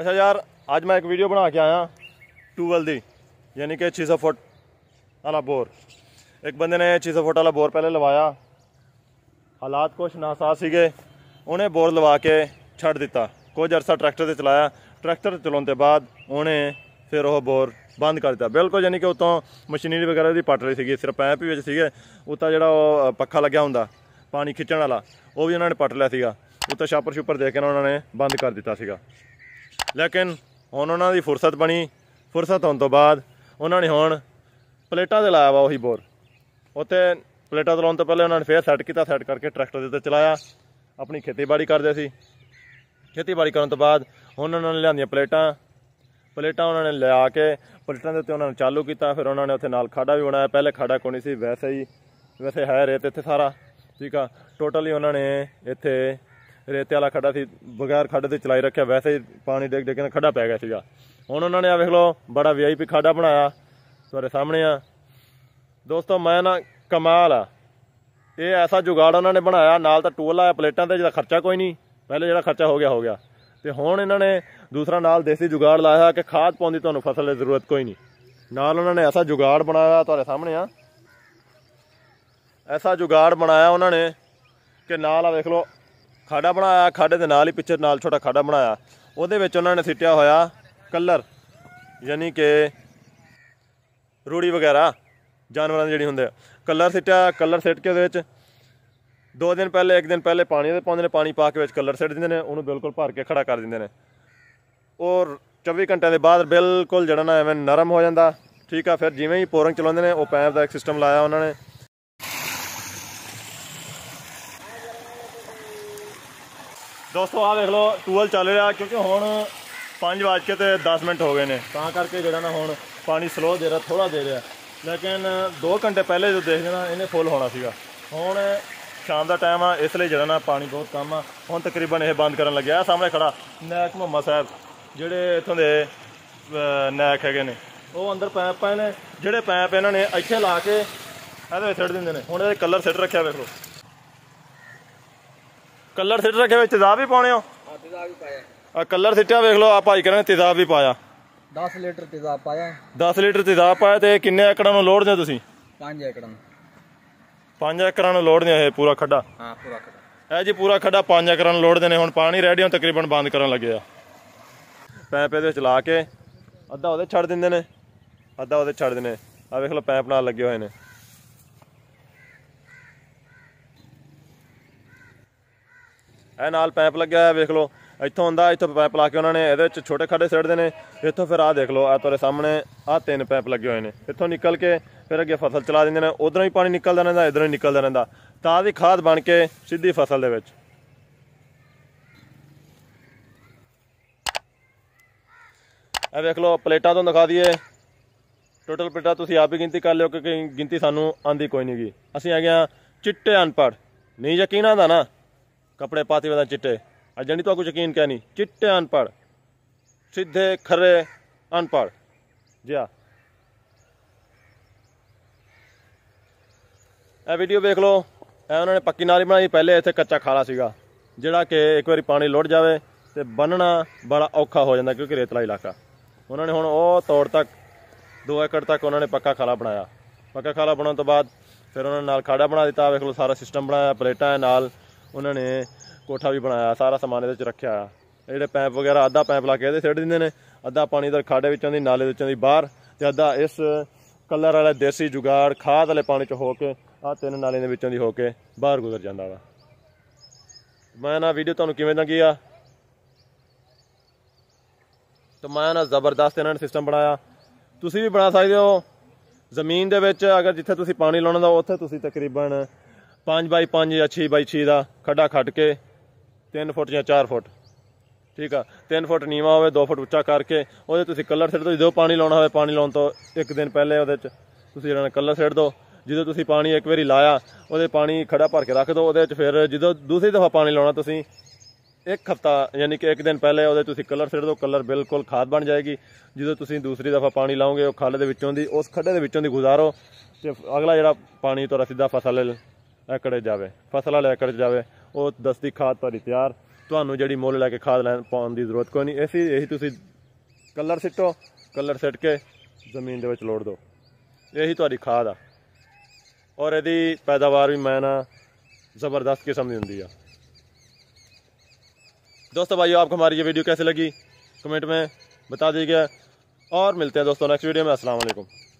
ਅੱਛਾ ਯਾਰ ਅੱਜ ਮੈਂ ਇੱਕ ਵੀਡੀਓ ਬਣਾ ਕੇ ਆਇਆ ਟੂਵਲ ਦੀ ਯਾਨੀ ਕਿ 600 ਫੁੱਟ ਵਾਲਾ ਬੋਰ ਇੱਕ ਬੰਦੇ ਨੇ 600 ਫੁੱਟ ਵਾਲਾ ਬੋਰ ਪਹਿਲੇ ਲਵਾਇਆ ਹਾਲਾਤ ਕੁਝ ਨਾਸਾਜ਼ ਸੀਗੇ ਉਹਨੇ ਬੋਰ ਲਵਾ ਕੇ ਛੱਡ ਦਿੱਤਾ ਕੁਝ ਅਰਸਾ ਟਰੈਕਟਰ ਤੇ ਚਲਾਇਆ ਟਰੈਕਟਰ ਚਲਾਉਣ ਤੇ ਬਾਅਦ ਉਹਨੇ ਫਿਰ ਉਹ ਬੋਰ ਬੰਦ ਕਰ ਦਿੱਤਾ ਬਿਲਕੁਲ ਯਾਨੀ ਕਿ ਉਤੋਂ ਮਸ਼ੀਨਰੀ ਵਗੈਰਾ ਦੀ ਪਟ ਰਹੀ ਸੀਗੀ ਸਿਰਫ ਪੈਪ ਹੀ ਵਿੱਚ ਸੀਗੇ ਉਤਾ ਜਿਹੜਾ ਉਹ ਪੱਖਾ ਲੱਗਿਆ ਹੁੰਦਾ ਪਾਣੀ ਖਿੱਚਣ ਵਾਲਾ ਉਹ ਵੀ ਉਹਨਾਂ ਨੇ ਪਟ ਲਿਆ ਸੀਗਾ ਉਤਾ ਛਾਪਰ ਛੁਪਰ ਦੇ ਕੇ ਉਹਨਾਂ ਨੇ ਬੰਦ ਕਰ ਦਿੱਤਾ ਸੀਗਾ ਲੇਕਿਨ ਹੁਣ ਉਹਨਾਂ ਦੀ ਫੁਰਸਤ ਬਣੀ ਫੁਰਸਤ ਹੋਣ ਤੋਂ ਬਾਅਦ ਉਹਨਾਂ ਨੇ ਹੁਣ ਪਲੇਟਾਂ ਤੇ ਲਾਇਆ ਵਾ ਉਹੀ ਬੋਰ ਉੱਥੇ ਪਲੇਟਾਂ ਤੇ ਲਾਉਣ ਤੋਂ ਪਹਿਲੇ ਉਹਨਾਂ ਨੇ ਫੇਰ ਸੈੱਟ ਕੀਤਾ ਸੈੱਟ ਕਰਕੇ ਟਰੈਕਟਰ ਦੇ ਉੱਤੇ ਚਲਾਇਆ ਆਪਣੀ ਖੇਤੀਬਾੜੀ ਕਰਦੇ ਸੀ ਖੇਤੀਬਾੜੀ ਕਰਨ ਤੋਂ ਬਾਅਦ ਹੁਣ ਉਹਨਾਂ ਨੇ ਲਿਆਂਦੀਆਂ ਪਲੇਟਾਂ ਪਲੇਟਾਂ ਉਹਨਾਂ ਨੇ ਲਿਆ ਕੇ ਪਲੇਟਾਂ ਦੇ ਉੱਤੇ ਉਹਨਾਂ ਨੇ ਚਾਲੂ ਕੀਤਾ ਫਿਰ ਉਹਨਾਂ ਨੇ ਉੱਥੇ ਨਾਲ ਖਾੜਾ ਵੀ ਬਣਾਇਆ ਪਹਿਲੇ ਖਾੜਾ ਕੋਣੀ ਸੀ ਵੈਸੇ ਹੀ ਵੈਸੇ ਹੈ ਰੇਤ ਇੱਥੇ ਸਾਰਾ ਠੀਕ ਆ ਟੋਟਲੀ ਉਹਨਾਂ ਨੇ ਇੱਥੇ ਰੇਤੇ ਵਾਲਾ ਖੱਡਾ ਸੀ ਬਗੈਰ ਖੱਡੇ ਦੇ ਚਲਾਈ ਰੱਖਿਆ ਵੈਸੇ ਪਾਣੀ ਡਿੱਗ ਡਿੱਗ ਕੇ ਖੱਡਾ ਪੈ ਗਿਆ ਸੀਗਾ ਹੁਣ ਉਹਨਾਂ ਨੇ ਆ ਵੇਖ ਲਓ ਬੜਾ ਵੀਆਈਪੀ ਖੱਡਾ ਬਣਾਇਆ ਤੁਹਾਡੇ ਸਾਹਮਣੇ ਆ ਦੋਸਤੋ ਮੈਂ ਨਾ ਕਮਾਲ ਆ ਇਹ ਐਸਾ ਜੁਗਾੜ ਉਹਨਾਂ ਨੇ ਬਣਾਇਆ ਨਾਲ ਤਾਂ ਟੂਲ ਆ ਪਲੇਟਾਂ ਤੇ ਜਿਹਦਾ ਖਰਚਾ ਕੋਈ ਨਹੀਂ ਪਹਿਲੇ ਜਿਹੜਾ ਖਰਚਾ ਹੋ ਗਿਆ ਹੋ ਗਿਆ ਤੇ ਹੁਣ ਇਹਨਾਂ ਨੇ ਦੂਸਰਾ ਨਾਲ ਦੇਸੀ ਜੁਗਾੜ ਲਾਇਆ ਕਿ ਖਾਦ ਪਾਉਂਦੀ ਤੁਹਾਨੂੰ ਫਸਲ ਦੀ ਜ਼ਰੂਰਤ ਕੋਈ ਨਹੀਂ ਨਾਲ ਉਹਨਾਂ ਨੇ ਐਸਾ ਜੁਗਾੜ ਬਣਾਇਆ ਤੁਹਾਡੇ ਸਾਹਮਣੇ ਆ ਐਸਾ ਜੁਗਾੜ ਬਣਾਇਆ ਉਹਨਾਂ ਨੇ ਕਿ ਨਾਲ ਆ ਵੇਖ ਲਓ ਖਾੜਾ ਬਣਾਇਆ ਖਾੜੇ ਦੇ ਨਾਲ ਹੀ ਪਿੱਛੇ ਨਾਲ ਛੋਟਾ ਖਾੜਾ ਬਣਾਇਆ ਉਹਦੇ ਵਿੱਚ ਉਹਨਾਂ ਨੇ ਸਿੱਟਿਆ ਹੋਇਆ ਕਲਰ ਯਾਨੀ ਕਿ ਰੂੜੀ ਵਗੈਰਾ ਜਾਨਵਰਾਂ ਦੇ ਜਿਹੜੀ ਹੁੰਦੇ ਆ ਕਲਰ ਸਿੱਟਿਆ ਕਲਰ ਸਿੱਟ ਕੇ ਉਹਦੇ ਵਿੱਚ ਦੋ ਦਿਨ ਪਹਿਲੇ ਇੱਕ ਦਿਨ ਪਹਿਲੇ ਪਾਣੀ ਦੇ ਪਾਉਂਦੇ ਨੇ ਪਾਣੀ ਪਾ ਕੇ ਵਿੱਚ ਕਲਰ ਸਿੱਟ ਦਿੰਦੇ ਨੇ ਉਹਨੂੰ ਬਿਲਕੁਲ ਭਰ ਕੇ ਖੜਾ ਕਰ ਦਿੰਦੇ ਨੇ ਔਰ 24 ਘੰਟਿਆਂ ਦੇ ਬਾਅਦ ਬਿਲਕੁਲ ਜਿਹੜਾ ਨਾ ਐਵੇਂ ਨਰਮ ਹੋ ਜਾਂਦਾ ਠੀਕ ਆ ਫਿਰ ਜਿਵੇਂ ਹੀ ਪੋਰਿੰਗ ਚਲਾਉਂਦੇ ਨੇ ਉਹ ਪੈਪ ਦਾ ਇੱਕ ਸਿਸਟਮ ਲਾਇਆ ਉਹਨਾਂ ਨੇ ਦੋਸਤੋ ਆ ਦੇਖ ਲਓ ਟੂਲ ਚੱਲ ਰਿਹਾ ਕਿਉਂਕਿ ਹੁਣ 5 ਵਜੇ ਤੇ 10 ਮਿੰਟ ਹੋ ਗਏ ਨੇ ਤਾਂ ਕਰਕੇ ਜਿਹੜਾ ਨਾ ਹੁਣ ਪਾਣੀ ਸਲੋ ਦੇ ਰਿਹਾ ਥੋੜਾ ਦੇ ਰਿਹਾ ਲੇਕਿਨ 2 ਘੰਟੇ ਪਹਿਲੇ ਜੋ ਦੇਖਦੇ ਨਾ ਇਹਨੇ ਫੁੱਲ ਹੋਣਾ ਸੀਗਾ ਹੁਣ ਸ਼ਾਮ ਦਾ ਟਾਈਮ ਆ ਇਸ ਲਈ ਜਿਹੜਾ ਨਾ ਪਾਣੀ ਬਹੁਤ ਕਮ ਆ ਹੁਣ ਤਕਰੀਬਨ ਇਹ ਬੰਦ ਕਰਨ ਲੱਗਿਆ ਆ ਸਾਹਮਣੇ ਖੜਾ ਨੈਕ ਮੁਹੰਮਦ ਸਾਹਿਬ ਜਿਹੜੇ ਇਥੋਂ ਦੇ ਨੈਕ ਹੈਗੇ ਨੇ ਉਹ ਅੰਦਰ ਪੈਪ ਪਏ ਨੇ ਜਿਹੜੇ ਪੈਪ ਇਹਨਾਂ ਨੇ ਇੱਥੇ ਲਾ ਕੇ ਇਹਦੇ ਵਿੱਚ ਛੱਡ ਦਿੰਦੇ ਨੇ ਹੁਣ ਇਹਦੇ ਕਲਰ ਸੈੱਟ ਰੱਖਿਆ ਵੇਖ ਲਓ ਕਲਰ ਸਿੱਟ ਰੱਖੇ ਵਿੱਚ ਤੇਜ਼ਾਬ ਵੀ ਪਾਉਣੇ ਹੋ ਹਾਂ ਤੇਜ਼ਾਬ ਵੀ ਪਾਇਆ ਆ ਕਲਰ ਸਿੱਟਿਆ ਵੇਖ ਲਓ ਆ ਭਾਈ ਕਹਿੰਦੇ ਤੇਜ਼ਾਬ ਵੀ ਪਾਇਆ 10 ਲੀਟਰ ਤੇਜ਼ਾਬ ਪਾਇਆ 10 ਲੀਟਰ ਤੇਜ਼ਾਬ ਪਾਇਆ ਤੇ ਕਿੰਨੇ ਏਕੜਾਂ ਨੂੰ ਲੋੜਦੇ ਤੁਸੀਂ 5 ਏਕੜਾਂ ਨੂੰ 5 ਏਕੜਾਂ ਨੂੰ ਲੋੜਦੇ ਇਹ ਪੂਰਾ ਖੱਡਾ ਹਾਂ ਪੂਰਾ ਖੱਡਾ ਇਹ ਜੀ ਪੂਰਾ ਖੱਡਾ 5 ਏਕੜਾਂ ਨੂੰ ਲੋੜਦੇ ਨੇ ਹੁਣ ਪਾਣੀ ਰੈਡੀ ਹੋਂ ਤਕਰੀਬਨ ਬੰਦ ਕਰਨ ਲੱਗੇ ਆ ਪੈਪੇ ਦੇ ਚਲਾ ਲਾ ਕੇ ਅੱਧਾ ਉਹਦੇ ਛੱਡ ਦਿੰਦੇ ਨੇ ਅੱਧਾ ਉਹਦੇ ਛੱਡ ਦਿੰਦੇ ਆ ਵੇਖ ਲਓ ਪੈਪ ਨਾਲ ਲੱਗੇ ਹੋਏ ਨੇ ਇਹ ਨਾਲ ਪਾਈਪ ਲੱਗਿਆ ਹੋਇਆ ਵੇਖ ਲਓ ਇੱਥੋਂ ਹੁੰਦਾ ਇੱਥੋਂ ਪਾਈਪ ਲਾ ਕੇ ਉਹਨਾਂ ਨੇ ਇਹਦੇ ਵਿੱਚ ਛੋਟੇ ਖੱਡੇ ਸੜਦੇ ਨੇ ਇੱਥੋਂ ਫਿਰ ਆਹ ਦੇਖ ਲਓ ਆ ਤੁਹਾਡੇ ਸਾਹਮਣੇ ਆਹ ਤਿੰਨ ਪਾਈਪ ਲੱਗੇ ਹੋਏ ਨੇ ਇੱਥੋਂ ਨਿਕਲ ਕੇ ਫਿਰ ਅੱਗੇ ਫਸਲ ਚਲਾ ਦਿੰਦੇ ਨੇ ਉਧਰੋਂ ਹੀ ਪਾਣੀ ਨਿਕਲਦਾ ਰਹਿੰਦਾ ਇਧਰੋਂ ਹੀ ਨਿਕਲਦਾ ਰਹਿੰਦਾ ਤਾਂ ਦੀ ਖਾਦ ਬਣ ਕੇ ਸਿੱਧੀ ਫਸਲ ਦੇ ਵਿੱਚ ਆ ਵੇਖ ਲਓ ਪਲੇਟਾਂ ਤੋਂ ਦਿਖਾ ਦਈਏ ਟੋਟਲ ਪਲੇਟਾਂ ਤੁਸੀਂ ਆਪ ਹੀ ਗਿਣਤੀ ਕਰ ਲਿਓ ਕਿ ਗਿਣਤੀ ਸਾਨੂੰ ਆਂਦੀ ਕੋਈ ਨਹੀਂਗੀ ਅਸੀਂ ਆ ਗਏ ਚਿੱਟੇ ਅਨਪੜ ਨਹੀਂ ਯਕੀਨ ਆਂਦਾ ਨਾ ਕਪੜੇ ਪਾਤੀ ਵਦਾਂ ਚਿੱਟੇ चिटे ਜਣੀ ਤੋ तव्हां ਯਕੀਨ ਕਹਿ ਨਹੀਂ ਚਿੱਟੇ ਅਨਪੜ ਸਿੱਧੇ ਖਰੇ ਅਨਪੜ ਜਿਆ ਇਹ ਵੀਡੀਓ ਵੇਖ ਲਓ ਇਹ ਉਹਨਾਂ ਨੇ ਪੱਕੀ ਨਾਲੀ ਬਣਾਈ ਪਹਿਲੇ ਇੱਥੇ ਕੱਚਾ ਖਾਲਾ ਸੀਗਾ ਜਿਹੜਾ ਕਿ ਇੱਕ ਵਾਰੀ ਪਾਣੀ ਲੁੱਟ ਜਾਵੇ ਤੇ ਬੰਨਣਾ ਬੜਾ ਔਖਾ ਹੋ ਜਾਂਦਾ ਕਿਉਂਕਿ ਰੇਤਲਾ ਇਲਾਕਾ ਉਹਨਾਂ ਨੇ ਹੁਣ ਉਹ ਤੋੜ ਤੱਕ 2 ਏਕੜ ਤੱਕ ਉਹਨਾਂ ਨੇ ਪੱਕਾ ਖਾਲਾ ਬਣਾਇਆ ਪੱਕਾ ਖਾਲਾ ਬਣਾਉਣ ਤੋਂ ਬਾਅਦ ਫਿਰ ਉਹਨਾਂ ਨੇ ਨਾਲ ਖਾੜਾ ਬਣਾ ਦਿੱਤਾ ਵੇਖ ਲਓ ਸਾਰਾ ਸਿਸਟਮ ਬਣਾਇਆ ਪਲੇਟਾਂ ਨਾਲ ਉਹਨਾਂ ਨੇ ਕੋਠਾ ਵੀ ਬਣਾਇਆ ਸਾਰਾ ਸਮਾਨ ਇਹਦੇ ਵਿੱਚ ਰੱਖਿਆ ਆ ਜਿਹੜੇ ਪੈਪ ਵਗੈਰਾ ਅੱਧਾ ਪੈਪ ਲਾ ਕੇ ਇਹਦੇ ਸਿੱਟ ਦਿੰਦੇ ਨੇ ਅੱਧਾ ਪਾਣੀ ਇਧਰ ਖਾੜੇ ਵਿੱਚੋਂ ਦੀ ਨਾਲੇ ਵਿੱਚੋਂ ਦੀ ਬਾਹਰ ਤੇ ਅੱਧਾ ਇਸ ਕਲਰ ਵਾਲਾ ਦੇਸੀ ਜੁਗਾੜ ਖਾਦ ਵਾਲੇ ਪਾਣੀ 'ਚ ਹੋ ਕੇ ਆ ਤਿੰਨ ਨਾਲੇ ਦੇ ਵਿੱਚੋਂ ਦੀ ਹੋ ਕੇ ਬਾਹਰ ਗੁਜ਼ਰ ਜਾਂਦਾ ਵਾ ਮੈਂ ਨਾ ਵੀਡੀਓ ਤੁਹਾਨੂੰ ਕਿਵੇਂ ਲੱਗੀ ਆ ਤੇ ਮੈਂ ਨਾ ਜ਼ਬਰਦਸਤ ਇਹਨਾਂ ਨੇ ਸਿਸਟਮ ਬਣਾਇਆ ਤੁਸੀਂ ਵੀ ਬਣਾ ਸਕਦੇ ਹੋ ਜ਼ਮੀਨ ਦੇ ਵਿੱਚ ਅਗਰ ਜਿੱਥੇ ਤੁਸੀਂ ਪਾਣੀ ਲਾਉਣਾ ਦਾ ਉੱਥੇ ਤੁਸੀਂ ਤਕਰੀਬਨ 5 ਬਾਈ 5 ਜਾਂ 6 ਬਾਈ 6 ਦਾ ਖੱਡਾ ਖੱਟ ਕੇ 3 ਫੁੱਟ ਜਾਂ 4 ਫੁੱਟ ਠੀਕ ਆ 3 ਫੁੱਟ ਨੀਵਾ ਹੋਵੇ 2 ਫੁੱਟ ਉੱਚਾ ਕਰਕੇ ਉਹਦੇ ਤੁਸੀਂ ਕਲਰ ਸੈੱਟ ਦਿਓ ਜਦੋਂ ਪਾਣੀ ਲਾਉਣਾ ਹੋਵੇ ਪਾਣੀ ਲਾਉਣ ਤੋਂ ਇੱਕ ਦਿਨ ਪਹਿਲੇ ਉਹਦੇ ਚ ਤੁਸੀਂ ਜਿਹੜਾ ਕਲਰ ਸੈੱਟ ਦੋ ਜਦੋਂ ਤੁਸੀਂ ਪਾਣੀ ਇੱਕ ਵਾਰੀ ਲਾਇਆ ਉਹਦੇ ਪਾਣੀ ਖੜਾ ਭਰ ਕੇ ਰੱਖ ਦੋ ਉਹਦੇ ਚ ਫਿਰ ਜਦੋਂ ਦੂਸਰੀ ਦਫਾ ਪਾਣੀ ਲਾਉਣਾ ਤੁਸੀਂ ਇੱਕ ਹਫਤਾ ਯਾਨੀ ਕਿ ਇੱਕ ਦਿਨ ਪਹਿਲੇ ਉਹਦੇ ਤੁਸੀਂ ਕਲਰ ਸੈੱਟ ਦੋ ਕਲਰ ਬਿਲਕੁਲ ਖਾਦ ਬਣ ਜਾਏਗੀ ਜਦੋਂ ਤੁਸੀਂ ਦੂਸਰੀ ਦਫਾ ਪਾਣੀ ਲਾਓਗੇ ਉਹ ਖੱਲ ਦੇ ਵਿੱਚੋਂ ਦੀ ਉਸ ਖੱਡੇ ਦੇ ਵਿੱਚੋਂ ਦੀ ਗੁਜ਼ਾਰੋ ਤੇ ਅਗਲਾ ਜਿਹੜਾ ਪਾਣੀ ਤੋਂ ਸਿੱਧਾ ਫਸਲ ਏਕੜ ਜਾਵੇ ਫਸਲ ਵਾਲੇ ਕੇ ਜਾਵੇ ਉਹ ਦਸਤੀ ਖਾਦ ਤੁਹਾਡੀ ਤਿਆਰ ਤੁਹਾਨੂੰ ਜਿਹੜੀ ਮੁੱਲ ਲੈ ਕੇ ਖਾਦ ਲੈਣ ਪਾਉਣ ਦੀ ਜ਼ਰੂਰਤ ਕੋਈ ਨਹੀਂ ਐਸੀ ਇਹੀ ਤੁਸੀਂ ਕਲਰ ਸਿੱਟੋ ਕਲਰ ਸਿੱਟ ਕੇ ਜ਼ਮੀਨ ਦੇ ਵਿੱਚ ਲੋੜ ਦੋ ਇਹੀ ਤੁਹਾਡੀ ਖਾਦ ਆ ਔਰ ਇਹਦੀ ਪੈਦਾਵਾਰ ਵੀ ਮੈਂ ਨਾ ਜ਼ਬਰਦਸਤ ਕਿਸਮ ਦੀ ਹੁੰਦੀ ਆ दोस्तों भाइयों आपको हमारी ये वीडियो कैसे लगी कमेंट में बता ਔਰ ਮਿਲਤੇ मिलते ਦੋਸਤੋ ਨੈਕਸਟ ਵੀਡੀਓ वीडियो ਅਸਲਾਮ ਅਲੈਕੁਮ